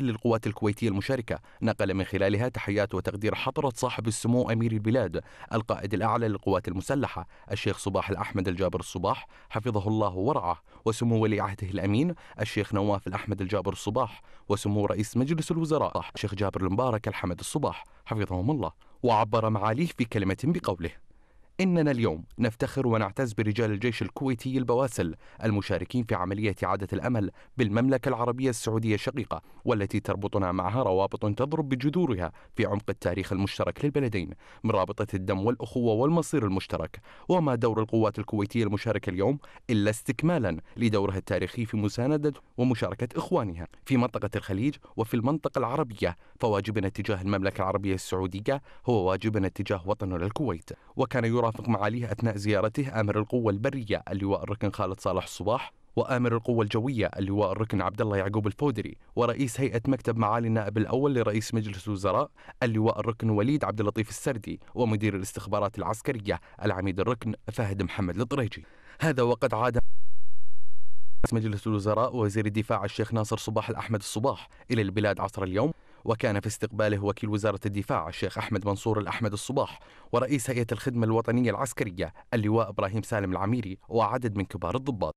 للقوات الكويتية المشاركة نقل من خلالها تحيات وتقدير حضرة صاحب السمو أمير البلاد القائد الأعلى للقوات المسلحة الشيخ صباح الأحمد الجابر الصباح حفظه الله ورعاه وسمو ولي عهده الأمين الشيخ نواف الأحمد الجابر الصباح وسمو رئيس مجلس الوزراء الشيخ جابر المبارك الحمد الصباح حفظهم الله وعبر معاليه في كلمة بقوله إننا اليوم نفتخر ونعتز برجال الجيش الكويتي البواسل المشاركين في عملية إعادة الأمل بالمملكة العربية السعودية الشقيقة والتي تربطنا معها روابط تضرب بجذورها في عمق التاريخ المشترك للبلدين من رابطة الدم والأخوة والمصير المشترك وما دور القوات الكويتية المشاركة اليوم إلا استكمالا لدورها التاريخي في مساندة ومشاركة إخوانها في منطقة الخليج وفي المنطقة العربية فواجبنا تجاه المملكة العربية السعودية هو واجبنا تجاه وطننا الكويت وكان يرى يرافق معاليه أثناء زيارته آمر القوة البرية اللواء الركن خالد صالح الصباح وآمر القوة الجوية اللواء الركن عبد الله يعقوب الفودري ورئيس هيئة مكتب معالي النائب الأول لرئيس مجلس الوزراء اللواء الركن وليد عبد اللطيف السردي ومدير الاستخبارات العسكرية العميد الركن فهد محمد الطريجي هذا وقد عاد مجلس الوزراء ووزير الدفاع الشيخ ناصر صباح الأحمد الصباح إلى البلاد عصر اليوم وكان في استقباله وكيل وزارة الدفاع الشيخ أحمد منصور الأحمد الصباح ورئيس هيئة الخدمة الوطنية العسكرية اللواء إبراهيم سالم العميري وعدد من كبار الضباط